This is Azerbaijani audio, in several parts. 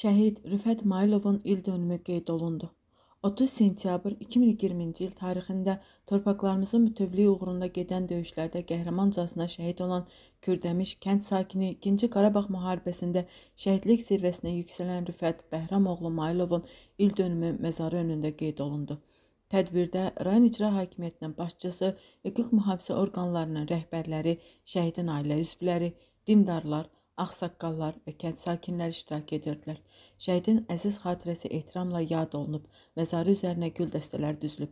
Şəhid Rüfət Mailovun il dönümü qeyd olundu. 30 sentyabr 2020-ci il tarixində torpaqlarımızın bütövlüyü uğrunda gedən döyüşlərdə qəhrəmancasına şəhid olan Kürdəmiş kənd sakini 2-ci Qarabağ müharibəsində şəhidlik zirvəsinə yüksələn Rüfət Bəhramoğlu Mailovun il dönümü məzarı önündə qeyd olundu. Tədbirdə rayon icra hakimiyyətinin başçısı, hüquq mühafizə orqanlarının rəhbərləri, şəhidin ailə üzvləri, dindarlar, ağsaqqallar və kənd sakinləri iştirak edirdilər. Şəhidin əziz xatirəsi ehtiramla yad olunub, məzarı üzərinə gül dəstələri düzülüb.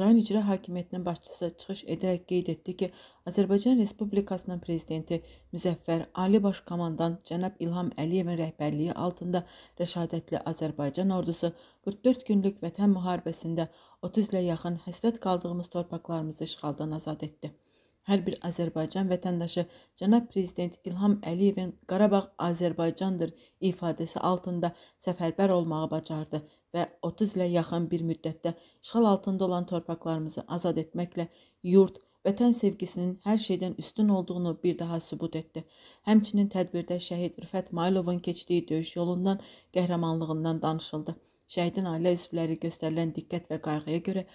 Rayon İcra Hakimiyyətinin başçısı çıxış edərək qeyd etdi ki, Azərbaycan Respublikasının prezidenti Müzəffər Ali Baş Komandan cənab İlham Əliyevin rəhbərliyi altında rəşadətli Azərbaycan ordusu 44 günlük Vətən müharibəsində 30 ilə yaxın həsrət qaldığımız torpaqlarımızı işğaldan azad etdi. Hər bir Azərbaycan vətəndaşı cənab prezident İlham Əliyevin Qarabağ Azərbaycandır ifadəsi altında səfərbər olmağı bacardı və 30 ilə yaxın bir müddətdə işğal altında olan torpaqlarımızı azad etməklə yurd, vətən sevgisinin hər şeydən üstün olduğunu bir daha sübut etdi. Həmçinin tədbirdə şəhid Rüfət Mailovun keçdiyi döyüş yolundan, qəhrəmanlığından danışıldı. Şəhidin ailə üzvləri göstərilən diqqət və qayğıya görə